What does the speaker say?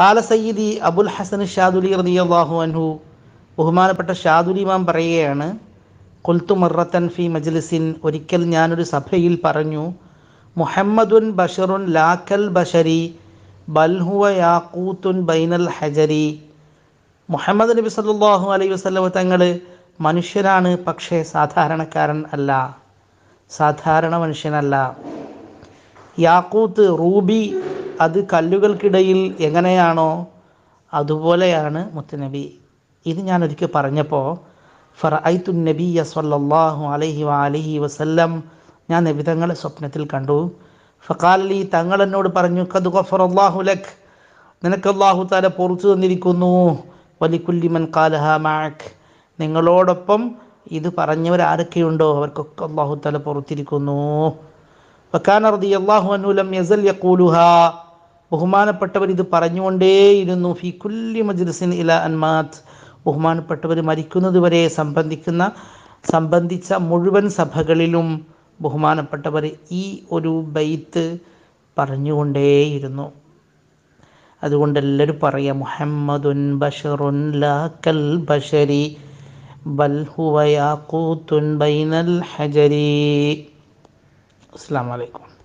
കാല സയ്യിദി അബുൽ ഹസൻ ഷാദുലി റതി അള്ളാഹു അൻഹു ബഹുമാനപ്പെട്ട ഷാദുലി മാം പറയുകയാണ് കൊൽത്തു മറത്തൻ ഫി മജ്ലിസിൻ ഒരിക്കൽ ഞാനൊരു സഭയിൽ പറഞ്ഞു മുഹമ്മദുൻ ബഷറുൻ ലാക്കൽ ബഷരി ബൽഹുവ യാക്കൂത്തുൻ ബൈനൽ ഹജരി മുഹമ്മദ് നബി സല്ലാഹു അലൈഹി വസ്ലം തങ്ങൾ മനുഷ്യരാണ് പക്ഷേ സാധാരണക്കാരൻ അല്ല സാധാരണ മനുഷ്യനല്ല യാക്കൂത്ത് റൂബി അത് കല്ലുകൾക്കിടയിൽ എങ്ങനെയാണോ അതുപോലെയാണ് മുത്തുനബി ഇത് ഞാൻ ഒരിക്കൽ പറഞ്ഞപ്പോൾ ഫറഅത്തു നബിയ സല്ലാഹു അലഹി അലഹി വസല്ലം ഞാൻ നബിതങ്ങളെ സ്വപ്നത്തിൽ കണ്ടു ഫക്കാലി തങ്ങൾ എന്നോട് പറഞ്ഞു കത് ഗഫറല്ലാഹു ലഖ് നിനക്ക് അള്ളാഹു താല പൊറിച്ചു തന്നിരിക്കുന്നു വലിക്കുല്ലിമൻ കാലഹ മാക് നിങ്ങളോടൊപ്പം ഇത് ആരൊക്കെയുണ്ടോ അവർക്കൊക്കെ അള്ളാഹു താല പൊറത്തിരിക്കുന്നു വക്കാനർദി അള്ളാഹു അനുലം യസൽ യക്കൂലുഹ ബഹുമാനപ്പെട്ടവർ ഇത് പറഞ്ഞുകൊണ്ടേയിരുന്നു ഫി കുല്ലി മജ്ലിസിൻ ഇല അന്മാത് ബഹുമാനപ്പെട്ടവർ മരിക്കുന്നതുവരെ സംബന്ധിക്കുന്ന സംബന്ധിച്ച മുഴുവൻ സഭകളിലും ബഹുമാനപ്പെട്ടവർ ഈ ഒരു ബൈത്ത് പറഞ്ഞുകൊണ്ടേയിരുന്നു അതുകൊണ്ട് എല്ലാവരും പറയാം മുഹമ്മദുൻ ബഷറുൻ ലാക്കൽ ബഷരി ബൽ ഹുവ ബൈനൽ ഹജരി അസ്സാം വലൈക്കും